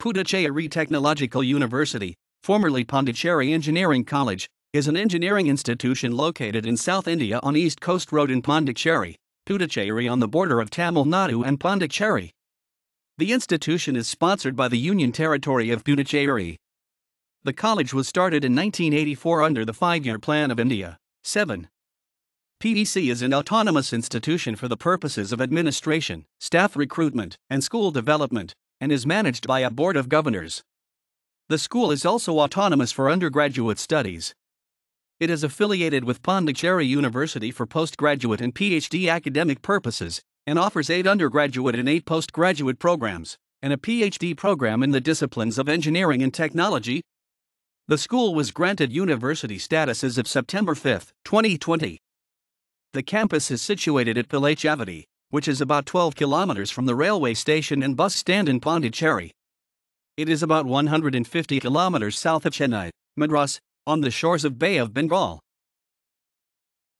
Puducherry Technological University, formerly Pondicherry Engineering College, is an engineering institution located in South India on East Coast Road in Pondicherry, Puducherry on the border of Tamil Nadu and Pondicherry. The institution is sponsored by the Union Territory of Puducherry. The college was started in 1984 under the five-year plan of India. 7. PDC is an autonomous institution for the purposes of administration, staff recruitment, and school development, and is managed by a board of governors. The school is also autonomous for undergraduate studies. It is affiliated with Pondicherry University for postgraduate and PhD academic purposes and offers eight undergraduate and eight postgraduate programs and a PhD program in the disciplines of engineering and technology. The school was granted university status as of September 5, 2020. The campus is situated at Village Avenue, which is about 12 kilometers from the railway station and bus stand in Pondicherry. It is about 150 kilometers south of Chennai, Madras, on the shores of Bay of Bengal.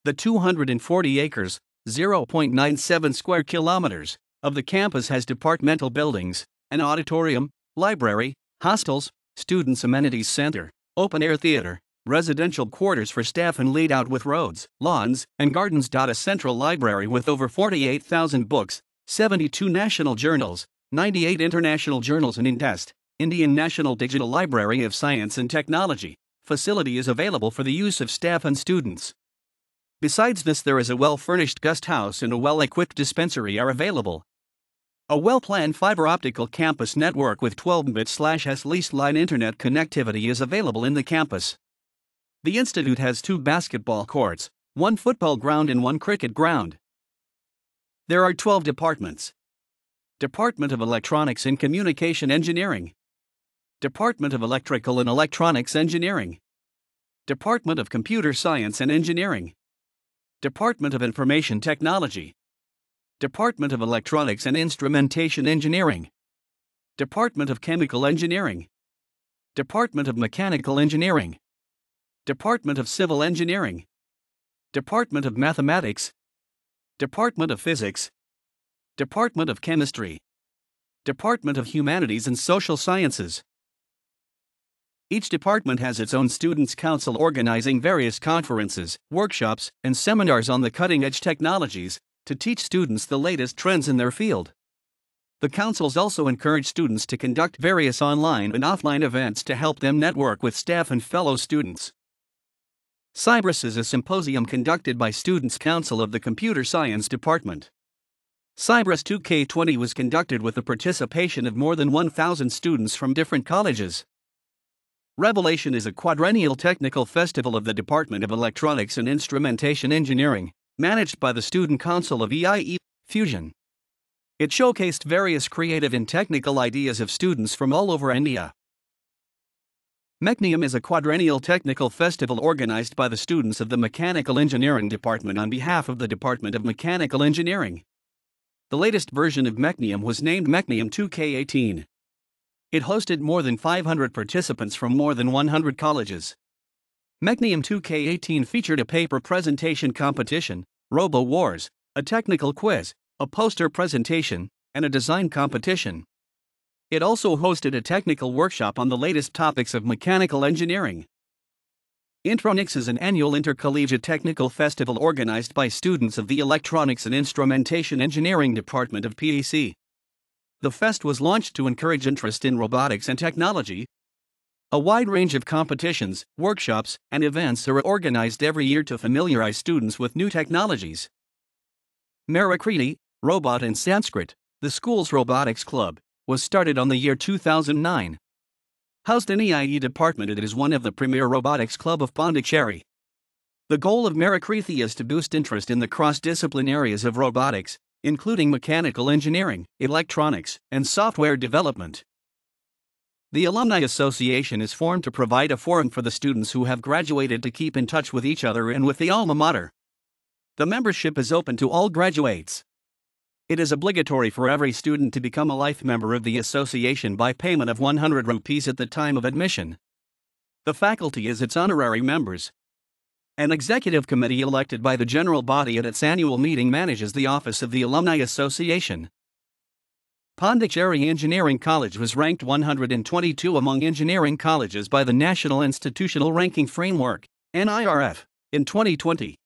The 240 acres, 0.97 square kilometers, of the campus has departmental buildings, an auditorium, library, hostels, students' amenities center, open air theater, residential quarters for staff and laid out with roads, lawns, and gardens. A central library with over 48,000 books, 72 national journals, 98 international journals, and INDEST, Indian National Digital Library of Science and Technology, facility is available for the use of staff and students. Besides this, there is a well furnished guest house and a well equipped dispensary are available. A well planned fiber optical campus network with 12 bit slash S lease line internet connectivity is available in the campus. The institute has two basketball courts, one football ground and one cricket ground. There are 12 departments. Department of Electronics and Communication Engineering. Department of Electrical and Electronics Engineering. Department of Computer Science and Engineering. Department of Information Technology. Department of Electronics and Instrumentation Engineering. Department of Chemical Engineering. Department of Mechanical Engineering. Department of Civil Engineering, Department of Mathematics, Department of Physics, Department of Chemistry, Department of Humanities and Social Sciences. Each department has its own Students' Council organizing various conferences, workshops, and seminars on the cutting edge technologies to teach students the latest trends in their field. The councils also encourage students to conduct various online and offline events to help them network with staff and fellow students. Cybrus is a symposium conducted by Students' Council of the Computer Science Department. Cybrus 2K20 was conducted with the participation of more than 1,000 students from different colleges. Revelation is a quadrennial technical festival of the Department of Electronics and Instrumentation Engineering, managed by the Student Council of EIE Fusion. It showcased various creative and technical ideas of students from all over India. Mechnium is a quadrennial technical festival organized by the students of the Mechanical Engineering Department on behalf of the Department of Mechanical Engineering. The latest version of Mechnium was named Mechnium 2K18. It hosted more than 500 participants from more than 100 colleges. Mechnium 2K18 featured a paper presentation competition, Robo Wars, a technical quiz, a poster presentation, and a design competition. It also hosted a technical workshop on the latest topics of mechanical engineering. Intronix is an annual intercollegiate technical festival organized by students of the Electronics and Instrumentation Engineering Department of PEC. The fest was launched to encourage interest in robotics and technology. A wide range of competitions, workshops, and events are organized every year to familiarize students with new technologies. Marakriti, Robot in Sanskrit, the school's robotics club, was started on the year 2009. Housed in the department, it is one of the premier robotics club of Pondicherry. The goal of Mericrethi is to boost interest in the cross-discipline areas of robotics, including mechanical engineering, electronics, and software development. The Alumni Association is formed to provide a forum for the students who have graduated to keep in touch with each other and with the alma mater. The membership is open to all graduates. It is obligatory for every student to become a life member of the association by payment of 100 rupees at the time of admission. The faculty is its honorary members. An executive committee elected by the general body at its annual meeting manages the office of the Alumni Association. Pondicherry Engineering College was ranked 122 among engineering colleges by the National Institutional Ranking Framework, NIRF, in 2020.